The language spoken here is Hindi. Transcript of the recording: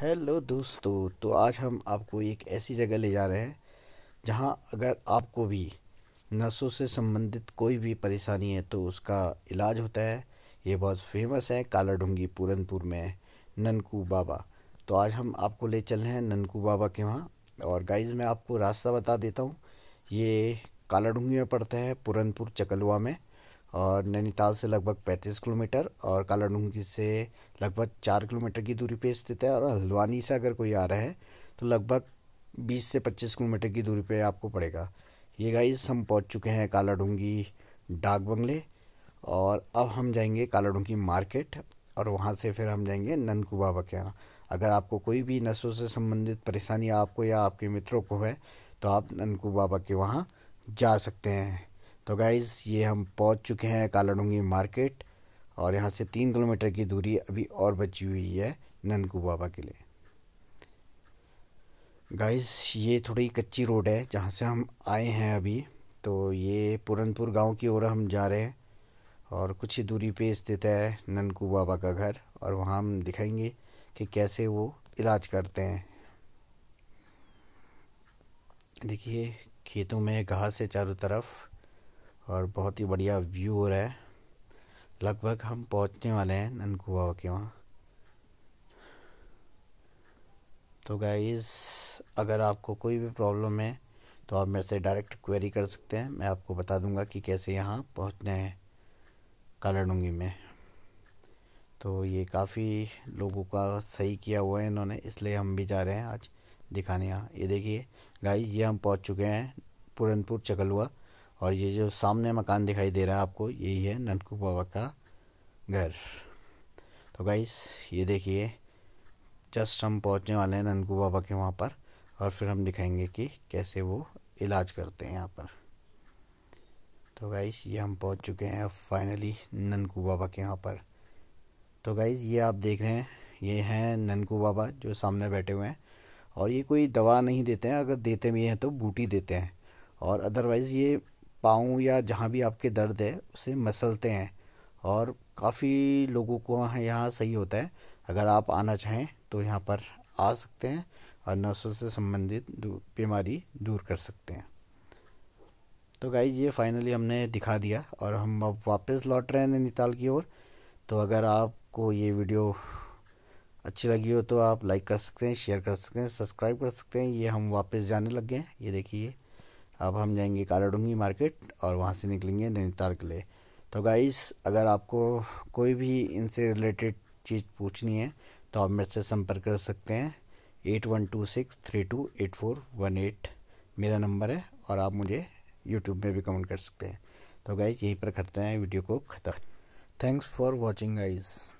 हेलो दोस्तों तो आज हम आपको एक ऐसी जगह ले जा रहे हैं जहां अगर आपको भी नसों से संबंधित कोई भी परेशानी है तो उसका इलाज होता है ये बहुत फेमस है काला डूंगी पूरनपुर में ननकू बाबा तो आज हम आपको ले चल रहे हैं ननकू बाबा के वहाँ और गाइज मैं आपको रास्ता बता देता हूँ ये काला डूंगी में पड़ता है पूरनपुर चकलवा में और नैनीताल से लगभग 35 किलोमीटर और कालाडूंगी से लगभग चार किलोमीटर की दूरी पे स्थित है और हल्द्वानी से अगर कोई आ रहा है तो लगभग 20 से 25 किलोमीटर की दूरी पे आपको पड़ेगा ये गाइस हम पहुंच चुके हैं कालाडूंगी डाक बंगले और अब हम जाएंगे कालाडूंगी मार्केट और वहाँ से फिर हम जाएंगे नंदकू बाबा के यहाँ अगर आपको कोई भी नसों से संबंधित परेशानी आपको या आपके मित्रों को है तो आप नंदकू बाबा के वहाँ जा सकते हैं तो गाइज़ ये हम पहुंच चुके हैं कालाडूंगी मार्केट और यहाँ से तीन किलोमीटर की दूरी अभी और बची हुई है ननकू बाबा के लिए गाइस ये थोड़ी कच्ची रोड है जहाँ से हम आए हैं अभी तो ये पुरनपुर गांव की ओर हम जा रहे हैं और कुछ ही दूरी पे स्थित है ननकू बाबा का घर और वहाँ हम दिखाएंगे कि कैसे वो इलाज करते हैं देखिए खेतों में घास है चारों तरफ और बहुत ही बढ़िया व्यू हो रहा है लगभग हम पहुंचने वाले हैं ननकुआ के वहाँ तो गाइज़ अगर आपको कोई भी प्रॉब्लम है तो आप मेरे से डायरेक्ट क्वेरी कर सकते हैं मैं आपको बता दूंगा कि कैसे यहाँ पहुँचना है कालाडूंगी में तो ये काफ़ी लोगों का सही किया हुआ है इन्होंने इसलिए हम भी जा रहे हैं आज दिखाने यहाँ ये देखिए गाइज ये हम पहुँच चुके हैं पूरनपुर चकलुआ और ये जो सामने मकान दिखाई दे रहा है आपको यही है ननकू बाबा का घर तो गाइस ये देखिए जस्ट हम पहुंचने वाले हैं ननकू बाबा के वहाँ पर और फिर हम दिखाएंगे कि कैसे वो इलाज करते हैं यहाँ पर तो गाइस ये हम पहुंच चुके हैं फाइनली ननकू बाबा के यहाँ पर तो गाइस ये आप देख रहे हैं ये हैं ननकू बाबा जो सामने बैठे हुए हैं और ये कोई दवा नहीं देते हैं अगर देते भी हैं तो बूटी देते हैं और अदरवाइज़ ये पाँव या जहाँ भी आपके दर्द है उसे मसलते हैं और काफ़ी लोगों को यहाँ सही होता है अगर आप आना चाहें तो यहाँ पर आ सकते हैं और नसों से संबंधित बीमारी दूर कर सकते हैं तो गाई ये फाइनली हमने दिखा दिया और हम अब वापस लौट रहे हैं नैनीताल की ओर तो अगर आपको ये वीडियो अच्छी लगी हो तो आप लाइक कर सकते हैं शेयर कर सकते हैं सब्सक्राइब कर सकते हैं ये हम वापस जाने लग गए हैं ये देखिए अब हम जाएंगे कालाडूंगी मार्केट और वहाँ से निकलेंगे नैनीताल के लिए तो गाइस अगर आपको कोई भी इनसे रिलेटेड चीज़ पूछनी है तो आप मेरे से संपर्क कर सकते हैं eight one two six three two eight four one eight मेरा नंबर है और आप मुझे यूट्यूब में भी कमेंट कर सकते हैं तो गाइज यहीं पर करते हैं वीडियो को ख़त्म थैंक्स फॉर वॉचिंग गाइज़